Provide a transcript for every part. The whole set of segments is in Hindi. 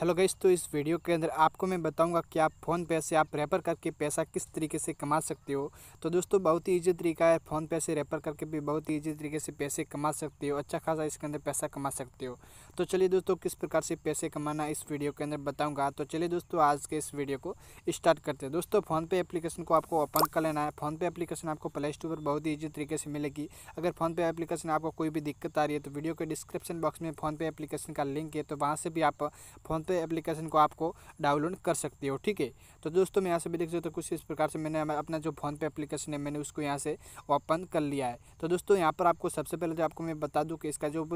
हेलो गई तो इस वीडियो के अंदर आपको मैं बताऊंगा कि आप फ़ोन पे से आप रेपर करके पैसा किस तरीके से कमा सकते हो तो दोस्तों बहुत ही ईजी तरीका है फ़ोन पे से रेपर करके भी बहुत ही ईजी तरीके से पैसे कमा सकते हो अच्छा खासा इसके अंदर पैसा कमा सकते हो तो चलिए दोस्तों किस प्रकार से पैसे कमाना इस वीडियो के अंदर बताऊँगा तो चलिए दोस्तों आज के इस वीडियो को स्टार्ट करते हैं दोस्तों फ़ोनपे एप्लीकेशन को आपको ओपन कर लेना है फ़ोनपे एप्लीकेशन आपको प्ले स्टोर पर बहुत ही ईजी तरीके से मिलेगी अगर फ़ोनपे एप्लीकेशन आपको कोई भी दिक्कत आ रही है तो वीडियो के डिस्क्रिप्शन बॉक्स में फ़ोनपे एप्लीकेशन का लिंक है तो वहाँ से भी आप फोन पे एप्लीकेशन को आपको डाउनलोड कर सकते हो ठीक है तो दोस्तों मैं यहाँ से भी देख सकते तो कुछ इस प्रकार से मैंने अपना जो फोन पे एप्लीकेशन है मैंने उसको यहाँ से ओपन कर लिया है तो दोस्तों यहाँ पर आपको सबसे पहले जो आपको मैं बता दूँ कि इसका जो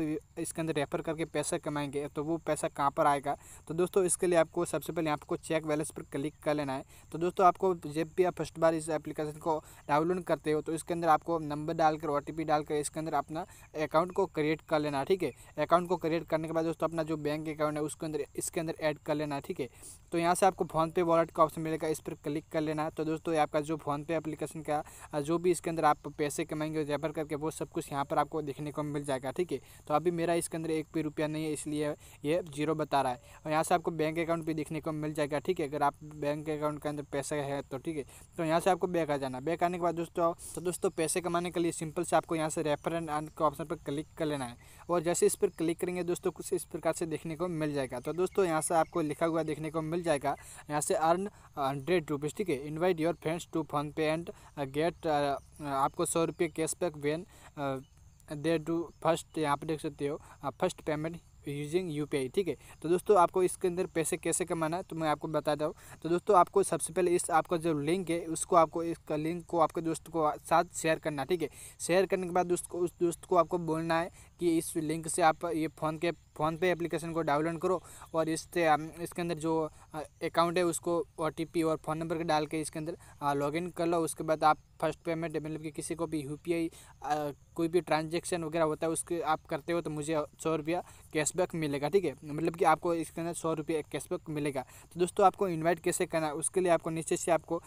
इसके अंदर रेफर करके पैसा कमाएंगे तो वो पैसा कहाँ पर आएगा तो दोस्तों इसके लिए आपको सबसे पहले आपको चेक बैलेंस पर क्लिक कर लेना है तो दोस्तों आपको जब भी आप फर्स्ट बार इस एप्लीकेशन को डाउनलोड करते हो तो इसके अंदर आपको नंबर डालकर ओ डालकर इसके अंदर अपना अकाउंट को क्रिएट कर लेना ठीक है अकाउंट को क्रिएट करने के बाद दोस्तों अपना जो बैंक अकाउंट है उसके अंदर इसके अंदर ऐड कर लेना है ठीक है तो यहाँ से आपको फ़ोनपे वॉलेट का ऑप्शन मिलेगा इस पर क्लिक कर लेना है तो दोस्तों आपका जो पे एप्लीकेशन का जो भी इसके अंदर आप पैसे कमाएंगे रेफर करके वो सब कुछ यहाँ पर आपको देखने को मिल जाएगा ठीक है तो अभी मेरा इसके अंदर एक भी रुपया नहीं है इसलिए ये जीरो बता रहा है और यहाँ से आपको बैंक अकाउंट भी देखने को मिल जाएगा ठीक है अगर आप बैंक अकाउंट के अंदर पैसा है तो ठीक है तो यहाँ से आपको बैक आ जाना बैक आने के बाद दोस्तों तो दोस्तों पैसे कमाने के लिए सिंपल से आपको यहाँ से रेफर एंड के ऑप्शन पर क्लिक कर लेना है और जैसे इस पर क्लिक करेंगे दोस्तों कुछ इस प्रकार से देखने को मिल जाएगा तो दोस्तों यहाँ से आपको लिखा हुआ देखने को मिल जाएगा यहाँ से अर्न हंड्रेड रुपीज़ ठीक है invite your friends to PhonePe and get आपको सौ रुपये cashback when they do first यहाँ पर देख सकते हो first uh, payment using you ठीक है तो दोस्तों आपको इसके अंदर पैसे कैसे कमाना है तो मैं आपको बताता हूँ तो दोस्तों आपको सबसे पहले इस आपका जो लिंक है उसको आपको इस लिंक को आपके दोस्त को साथ शेयर करना ठीक है शेयर करने के बाद दोस्त को उस दोस्त को आपको बोलना है कि इस लिंक से आप ये फ़ोन के फ़ोन पे एप्लीकेशन को डाउनलोड करो और इससे इसके अंदर जो अकाउंट है उसको ओ और फ़ोन नंबर के डाल के इसके अंदर लॉगिन कर लो उसके बाद आप फर्स्ट पेमेंट मतलब कि किसी को भी यू कोई भी ट्रांजेक्शन वगैरह होता है उसके आप करते हो तो मुझे सौ रुपया कैश कैशबैक मिलेगा ठीक है मतलब कि आपको इसके अंदर सौ रुपये कैशबैक मिलेगा तो दोस्तों आपको इन्वाइट कैसे करना है उसके लिए आपको नीचे से आपको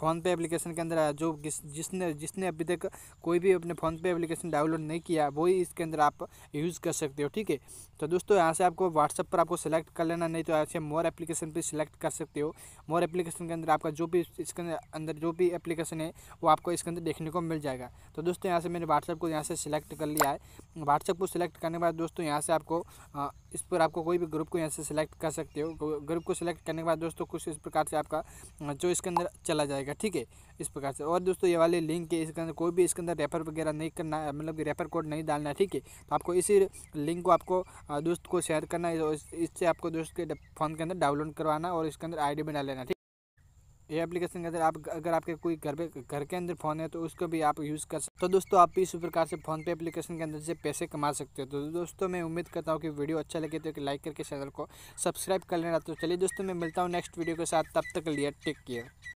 फ़ोनपे एप्लीकेशन के अंदर जो जिस जिसने जिसने अभी तक कोई भी अपने फ़ोनपे एप्लीकेशन डाउनलोड नहीं किया वही इसके अंदर आप यूज़ कर सकते हो ठीक है तो दोस्तों यहाँ से आपको व्हाट्सअप पर आपको सेलेक्ट कर लेना नहीं तो ऐसे मोर एप्लीकेशन पर सिलेक्ट कर सकते हो मोर एप्लीकेशन के अंदर आपका जो भी इसके अंदर जो भी एप्लीकेशन है वो आपको इसके अंदर देखने को मिल जाएगा तो दोस्तों यहाँ से मैंने व्हाट्सअप को यहाँ से सिलेक्ट कर लिया है व्हाट्सअप को सिलेक्ट करने के बाद दोस्तों यहाँ से आपको हाँ, इस पर आपको कोई भी ग्रुप को यहाँ से सिलेक्ट कर सकते हो ग्रुप को सिलेक्ट करने के बाद दोस्तों कुछ इस प्रकार से आपका जो इसके अंदर चला जाएगा ठीक है इस प्रकार से और दोस्तों ये वाले लिंक है इसके अंदर कोई भी इसके अंदर रेफर वगैरह नहीं करना मतलब कि रेफर कोड नहीं डालना है ठीक है तो आपको इसी लिंक को आपको हाँ, दोस्त को शेयर करना है इससे आपको दोस्त के फ़ोन के अंदर डाउनलोड करवाना और इसके अंदर आई डी बना लेना ठीक ये एप्लीकेशन के अंदर आप अगर आपके कोई घर पे घर के अंदर फ़ोन है तो उसको भी आप यूज़ कर सकते तो दोस्तों आप भी इस प्रकार से फ़ोन पे एप्लीकेशन के अंदर से पैसे कमा सकते हो तो दोस्तों मैं उम्मीद करता हूँ कि वीडियो अच्छा लगे तो एक लाइक करके चैनल को सब्सक्राइब कर लेना तो चलिए दोस्तों मैं मिलता हूँ नेक्स्ट वीडियो के साथ तब तक लिए टेक केयर